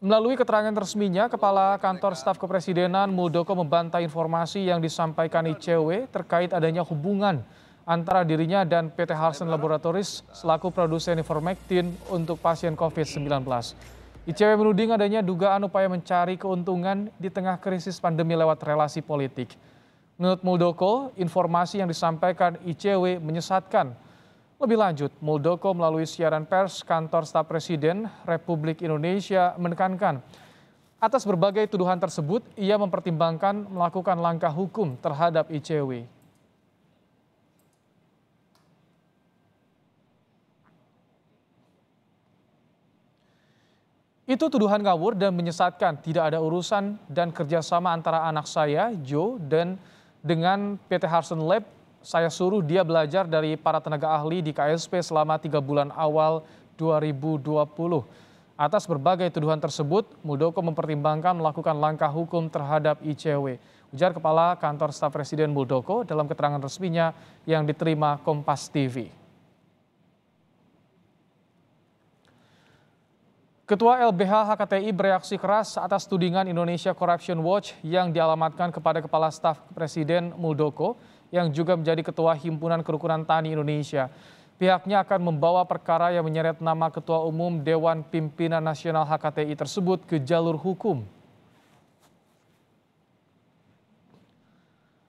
Melalui keterangan resminya, Kepala Kantor Staf Kepresidenan Muldoko membantah informasi yang disampaikan ICW terkait adanya hubungan antara dirinya dan PT Harsen Laboratories selaku produsen informektin untuk pasien COVID-19. ICW menuding adanya dugaan upaya mencari keuntungan di tengah krisis pandemi lewat relasi politik. Menurut Muldoko, informasi yang disampaikan ICW menyesatkan lebih lanjut, Muldoko melalui siaran pers kantor staf presiden Republik Indonesia menekankan atas berbagai tuduhan tersebut ia mempertimbangkan melakukan langkah hukum terhadap ICW. Itu tuduhan ngawur dan menyesatkan, tidak ada urusan dan kerjasama antara anak saya, Joe, dan dengan PT Harsen Lab saya suruh dia belajar dari para tenaga ahli di KSP selama tiga bulan awal 2020. Atas berbagai tuduhan tersebut, Muldoko mempertimbangkan melakukan langkah hukum terhadap ICW. Ujar Kepala Kantor Staf Presiden Muldoko dalam keterangan resminya yang diterima Kompas TV. Ketua LBH HKTI bereaksi keras atas tudingan Indonesia Corruption Watch yang dialamatkan kepada Kepala Staf Presiden Muldoko yang juga menjadi Ketua Himpunan Kerukunan Tani Indonesia. Pihaknya akan membawa perkara yang menyeret nama Ketua Umum Dewan Pimpinan Nasional HKTI tersebut ke jalur hukum.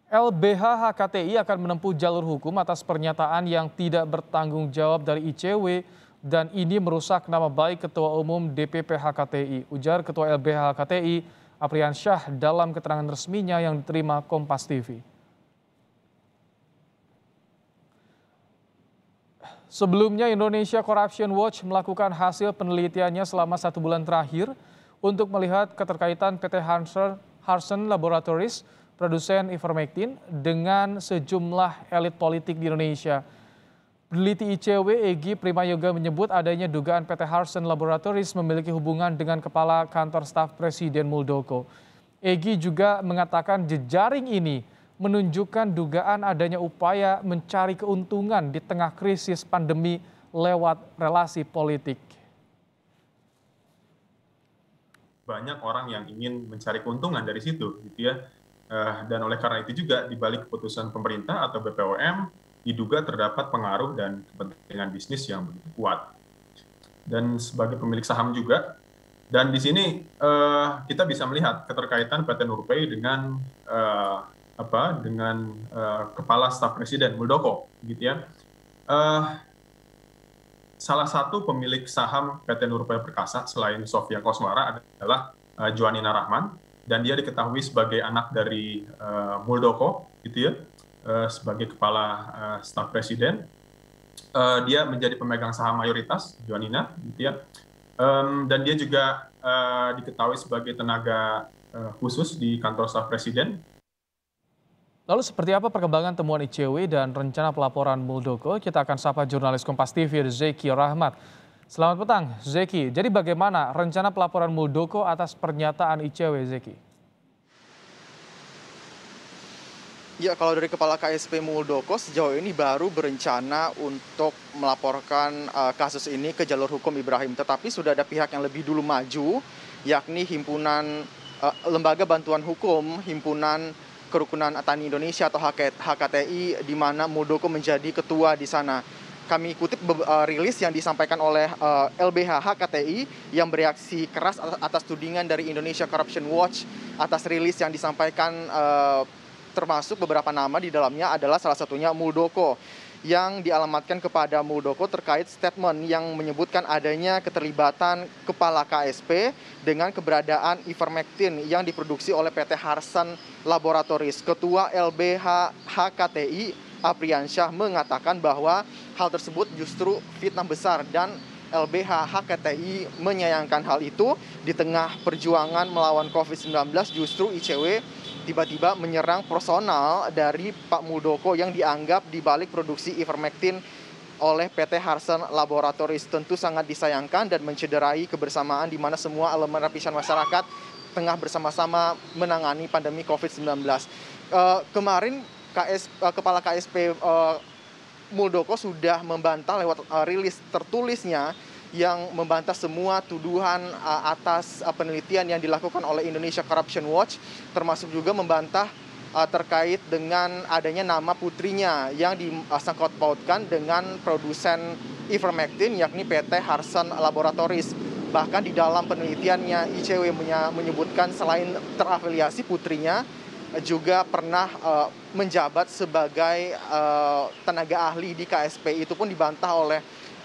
LBH HKTI akan menempuh jalur hukum atas pernyataan yang tidak bertanggung jawab dari ICW dan ini merusak nama baik Ketua Umum DPP HKTI. Ujar Ketua LBH HKTI Aprian Syah dalam keterangan resminya yang diterima Kompas TV. Sebelumnya Indonesia Corruption Watch melakukan hasil penelitiannya selama satu bulan terakhir untuk melihat keterkaitan PT Harsen Laboratories, produsen ivermectin, dengan sejumlah elit politik di Indonesia. Peneliti ICW Egi Prima Yoga menyebut adanya dugaan PT Harsen Laboratories memiliki hubungan dengan Kepala Kantor Staf Presiden Muldoko. Egi juga mengatakan jejaring ini menunjukkan dugaan adanya upaya mencari keuntungan di tengah krisis pandemi lewat relasi politik. Banyak orang yang ingin mencari keuntungan dari situ, gitu ya. Eh, dan oleh karena itu juga di balik keputusan pemerintah atau BPOM diduga terdapat pengaruh dan kepentingan bisnis yang begitu kuat. Dan sebagai pemilik saham juga, dan di sini eh, kita bisa melihat keterkaitan PT Nurpay dengan eh, apa dengan uh, kepala staf presiden Muldoko gitu ya uh, salah satu pemilik saham PT Nurpaya Perkasa selain Sofia Kosmara adalah uh, Juanina Rahman dan dia diketahui sebagai anak dari uh, Muldoko gitu ya uh, sebagai kepala uh, staf presiden uh, dia menjadi pemegang saham mayoritas Juanina gitu ya um, dan dia juga uh, diketahui sebagai tenaga uh, khusus di kantor staf presiden Lalu seperti apa perkembangan temuan ICW dan rencana pelaporan Muldoko? Kita akan sapa jurnalis Kompas TV Zeki Rahmat. Selamat petang, Zeki. Jadi bagaimana rencana pelaporan Muldoko atas pernyataan ICW, Zeki? Ya, kalau dari Kepala KSP Muldoko sejauh ini baru berencana untuk melaporkan uh, kasus ini ke jalur hukum Ibrahim. Tetapi sudah ada pihak yang lebih dulu maju, yakni himpunan uh, lembaga bantuan hukum, himpunan Kerukunan Tani Indonesia atau HKTI di mana Muldoko menjadi ketua di sana. Kami kutip eh, rilis yang disampaikan oleh eh, LBH HKTI yang bereaksi keras atas tudingan dari Indonesia Corruption Watch atas rilis yang disampaikan eh, termasuk beberapa nama di dalamnya adalah salah satunya Muldoko yang dialamatkan kepada Muldoko terkait statement yang menyebutkan adanya keterlibatan kepala KSP dengan keberadaan ivermectin yang diproduksi oleh PT Harsan Laboratories. Ketua LBH HKTI Apriansyah mengatakan bahwa hal tersebut justru fitnah besar dan LBH HKTI menyayangkan hal itu di tengah perjuangan melawan COVID-19 justru ICW tiba-tiba menyerang personal dari Pak Muldoko yang dianggap dibalik produksi ivermectin oleh PT Harsen Laboratories tentu sangat disayangkan dan mencederai kebersamaan di mana semua elemen lapisan masyarakat tengah bersama-sama menangani pandemi COVID-19. Uh, eh, kemarin KS, eh, Kepala KSP eh, Muldoko sudah membantah lewat rilis tertulisnya yang membantah semua tuduhan uh, atas uh, penelitian yang dilakukan oleh Indonesia Corruption Watch termasuk juga membantah uh, terkait dengan adanya nama putrinya yang disangkut pautkan dengan produsen ivermectin yakni PT Harsan Laboratories. Bahkan di dalam penelitiannya ICW menyebutkan selain terafiliasi putrinya juga pernah uh, menjabat sebagai uh, tenaga ahli di KSP itu pun dibantah oleh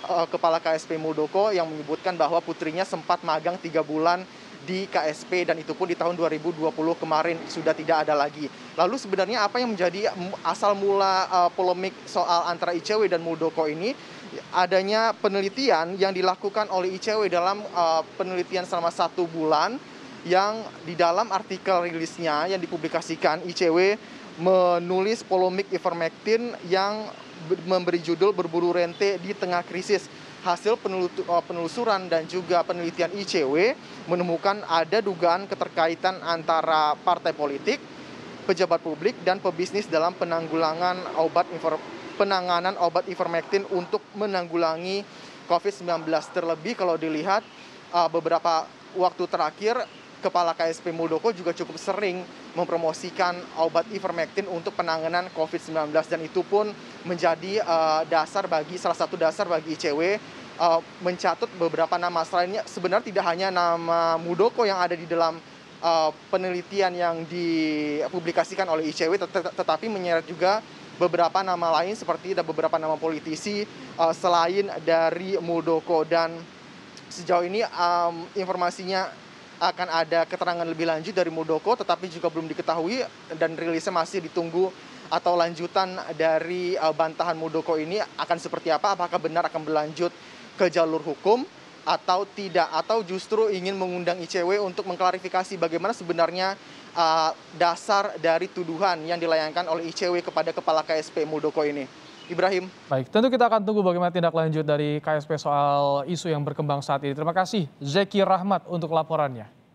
Eh, Kepala KSP Muldoko yang menyebutkan bahwa putrinya sempat magang tiga bulan di KSP dan itu pun di tahun 2020 kemarin sudah tidak ada lagi. Lalu sebenarnya apa yang menjadi asal mula eh, polemik soal antara ICW dan Muldoko ini adanya penelitian yang dilakukan oleh ICW dalam eh, penelitian selama satu bulan yang di dalam artikel rilisnya yang dipublikasikan ICW menulis polemik ivermectin yang memberi judul berburu rente di tengah krisis. Hasil eh, penelusuran dan juga penelitian ICW menemukan ada dugaan keterkaitan antara partai politik, pejabat publik, dan pebisnis dalam penanggulangan obat penanganan obat ivermectin untuk menanggulangi COVID-19. Terlebih kalau dilihat eh, beberapa waktu terakhir Kepala KSP Muldoko juga cukup sering mempromosikan obat ivermectin untuk penanganan COVID-19 dan itu pun menjadi uh, dasar bagi salah satu dasar bagi ICW uh, eh, mencatut beberapa nama selainnya sebenarnya tidak hanya nama Muldoko yang ada di dalam uh, penelitian yang dipublikasikan oleh ICW tet tetapi menyeret juga beberapa nama lain seperti ada beberapa nama politisi uh, selain dari Muldoko dan sejauh ini um, informasinya akan ada keterangan lebih lanjut dari Muldoko tetapi juga belum diketahui dan rilisnya masih ditunggu atau lanjutan dari eh, bantahan Muldoko ini akan seperti apa apakah benar akan berlanjut ke jalur hukum atau tidak atau justru ingin mengundang ICW untuk mengklarifikasi bagaimana sebenarnya eh, dasar dari tuduhan yang dilayangkan oleh ICW kepada kepala KSP Muldoko ini. Ibrahim. Baik, tentu kita akan tunggu bagaimana tindak lanjut dari KSP soal isu yang berkembang saat ini. Terima kasih Zeki Rahmat untuk laporannya.